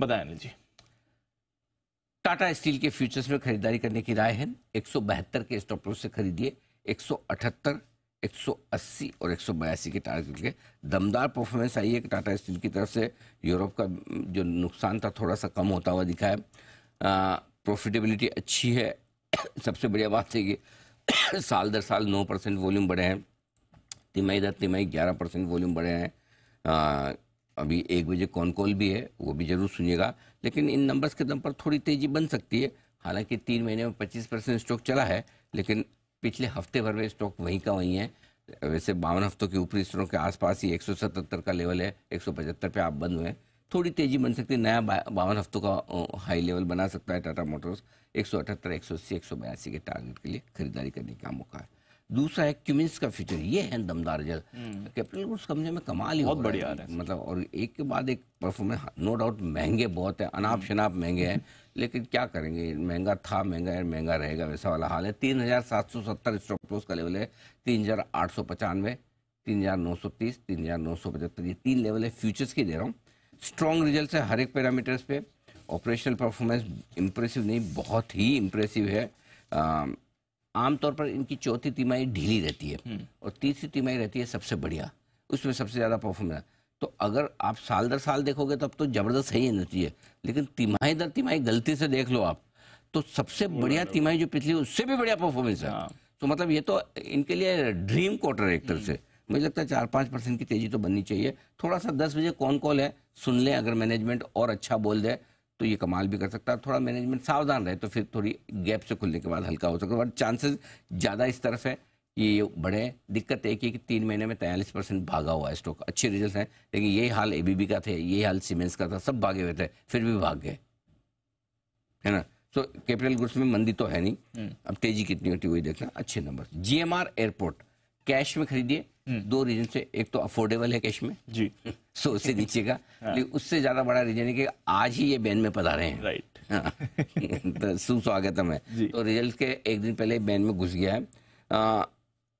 बताया अनिल जी टाटा स्टील के फ्यूचर्स में खरीदारी करने की राय है एक के स्टॉप लॉस से खरीदिए 178, 180 और एक के टारगेट के दमदार परफॉर्मेंस आई है कि टाटा स्टील की तरफ से यूरोप का जो नुकसान था थोड़ा सा कम होता हुआ दिखा है प्रॉफिटेबिलिटी अच्छी है सबसे बढ़िया बात है कि साल दर साल 9 परसेंट वॉल्यूम बढ़े हैं तिमाही दर तिमाही 11 परसेंट वॉल्यूम बढ़े हैं अभी एक बजे कौन कॉल भी है वो भी जरूर सुनिएगा लेकिन इन नंबर्स के दम पर थोड़ी तेजी बन सकती है हालांकि तीन महीने में पच्चीस परसेंट स्टॉक चला है लेकिन पिछले हफ्ते भर में स्टॉक वहीं का वहीं है वैसे बावन हफ्तों के ऊपरी स्टॉक के आसपास ही एक का लेवल है एक पे आप बंद हुए हैं थोड़ी तेजी बन सकती है नया बावन हफ्तों का हाई लेवल बना सकता है टाटा मोटर्स एक सौ अठहत्तर एक सौ अस्सी एक सौ बयासी के टारगेट के लिए खरीदारी करने का मौका है दूसरा है क्यूमिंस का फ्यूचर ये है दमदार रिजल्ट कैपिटल गुड्स कंपनी में कमाल ही बहुत बढ़िया है मतलब और एक के बाद एक परफॉर्मेंस नो डाउट महंगे बहुत है अनाप हम्म। शनाप महंगे हैं लेकिन क्या करेंगे महंगा था महंगा है महंगा रहेगा वैसा वाला हाल है तीन हज़ार सात सौ सत्तर स्टॉप लॉस का लेवल है तीन हज़ार आठ सौ पचानवे तीन हज़ार नौ सौ तीस तीन हज़ार नौ सौ पचहत्तर ये तीन लेवल है फ्यूचर्स की दे रहा हूँ स्ट्रॉन्ग रिजल्ट है हर एक पैरामीटर्स पे ऑपरेशनल परफॉर्मेंस इम्प्रेसिव नहीं बहुत ही इम्प्रेसिव है आमतौर पर इनकी चौथी तिमाही ढीली रहती है हम्म। और तीसरी तिमाही रहती है सबसे बढ़िया उसमें सबसे ज़्यादा परफॉर्मेंस तो अगर आप साल दर साल देखोगे तो अब तो ज़बरदस्त सही है है लेकिन तिमाही दर तिमाही गलती से देख लो आप तो सबसे बढ़िया तिमाही जो पिछली उससे भी बढ़िया परफॉर्मेंस है हाँ। तो मतलब ये तो इनके लिए ड्रीम क्वार्टर एक तरह हम्म। से मुझे लगता है चार पाँच परसेंट की तेजी तो बननी चाहिए थोड़ा सा दस बजे कौन कॉल है सुन लें अगर मैनेजमेंट और अच्छा बोल दे तो ये कमाल भी कर सकता है थोड़ा मैनेजमेंट सावधान रहे तो फिर थोड़ी गैप से खुलने के बाद हल्का हो सकता है बट चांसेस ज़्यादा इस तरफ है ये बढ़े दिक्कत एक है कि तीन महीने में तैयलीस परसेंट भागा हुआ है स्टॉक अच्छे रिजल्ट हैं लेकिन यही हाल एबीबी का थे यही हाल सीमेंस का था सब भागे हुए थे फिर भी भाग गए है ना सो कैपिटल गुड्स में मंदी तो है नहीं हम्म। अब तेजी कितनी होती वही देखना अच्छे नंबर जीएमआर एयरपोर्ट कैश में खरीदिए हम्म। दो रीजन से एक तो अफोर्डेबल है कैश में जी सो से नीचे का हाँ। लेकिन उससे ज्यादा बड़ा रीजन है कि आज ही ये बैन में पधारे हैं राइट हाँ। तो सुस्वागतम है तो रिजल्ट के एक दिन पहले बैन में घुस गया है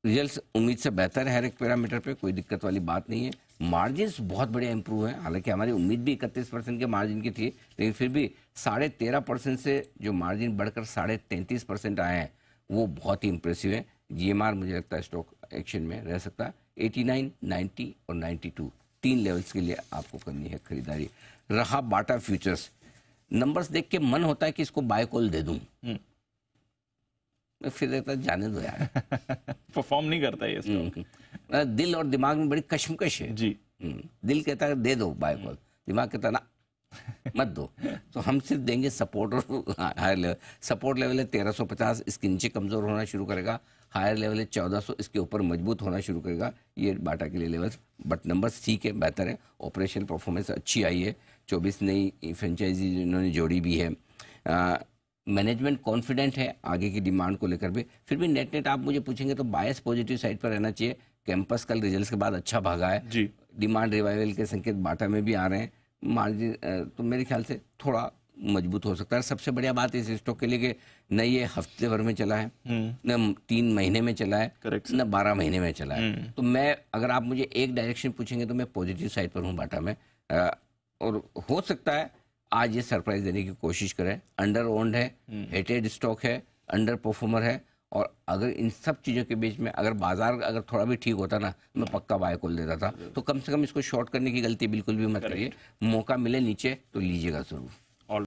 रिजल्ट उम्मीद से बेहतर है हर एक पैरामीटर पे कोई दिक्कत वाली बात नहीं है मार्जिन बहुत बढ़िया इंप्रूव है हालांकि हमारी उम्मीद भी इकतीस परसेंट के मार्जिन की थी लेकिन फिर भी साढ़े तेरह परसेंट से जो मार्जिन बढ़कर साढ़े तैंतीस परसेंट आए हैं वो बहुत ही इंप्रेसिव है जीएमआर मुझे लगता है स्टॉक एक्शन में रह सकता है नाइन नाइन्टी और नाइन्टी टू तीन लेवल्स के लिए आपको करनी है खरीदारी रहा बाटा फ्यूचर्स नंबर्स देख के मन होता है कि इसको बाय कॉल दे दूं हम्म। मैं फिर देखता जाने दो यार परफॉर्म नहीं करता ये हम्म, हम्म। दिल और दिमाग में बड़ी कशमकश है जी दिल कहता है दे दो बाय कॉल दिमाग कहता है ना मत दो तो हम सिर्फ देंगे सपोर्ट और हायर लेवल सपोर्ट लेवल है तेरह सौ पचास इसके नीचे कमज़ोर होना शुरू करेगा हायर लेवल है चौदह सौ इसके ऊपर मजबूत होना शुरू करेगा ये बाटा के लिए लेवल बट नंबर ठीक है बेहतर है ऑपरेशनल परफॉर्मेंस अच्छी आई है चौबीस नई फ्रेंचाइजी इन्होंने जोड़ी भी है मैनेजमेंट कॉन्फिडेंट है आगे की डिमांड को लेकर भी फिर भी नेट नेट आप मुझे पूछेंगे तो बायस पॉजिटिव साइड पर रहना चाहिए कैंपस कल रिजल्ट के बाद अच्छा भागा है डिमांड रिवाइवल के संकेत बाटा में भी आ रहे हैं मार्जिन तो मेरे ख्याल से थोड़ा मजबूत हो सकता है सबसे बढ़िया बात इस स्टॉक के लिए कि न ये हफ्ते भर में चला है हम्म। न तीन महीने में चला है न बारह महीने में चला है हम्म। तो मैं अगर आप मुझे एक डायरेक्शन पूछेंगे तो मैं पॉजिटिव साइड पर हूँ बाटा में आ, और हो सकता है आज ये सरप्राइज देने की कोशिश करें अंडर ओन्ड है हेटेड हम्म। स्टॉक है अंडर परफॉर्मर है और अगर इन सब चीज़ों के बीच में अगर बाजार अगर थोड़ा भी ठीक होता ना मैं हम्म। पक्का बाय खोल देता था तो कम से कम इसको शॉर्ट करने की गलती बिल्कुल भी मत करिए मौका मिले नीचे तो लीजिएगा ज़रूर